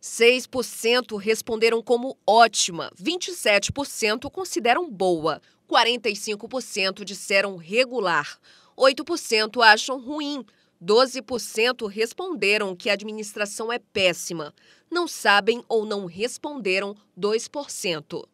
6% responderam como ótima, 27% consideram boa, 45% disseram regular, 8% acham ruim, 12% responderam que a administração é péssima, não sabem ou não responderam 2%.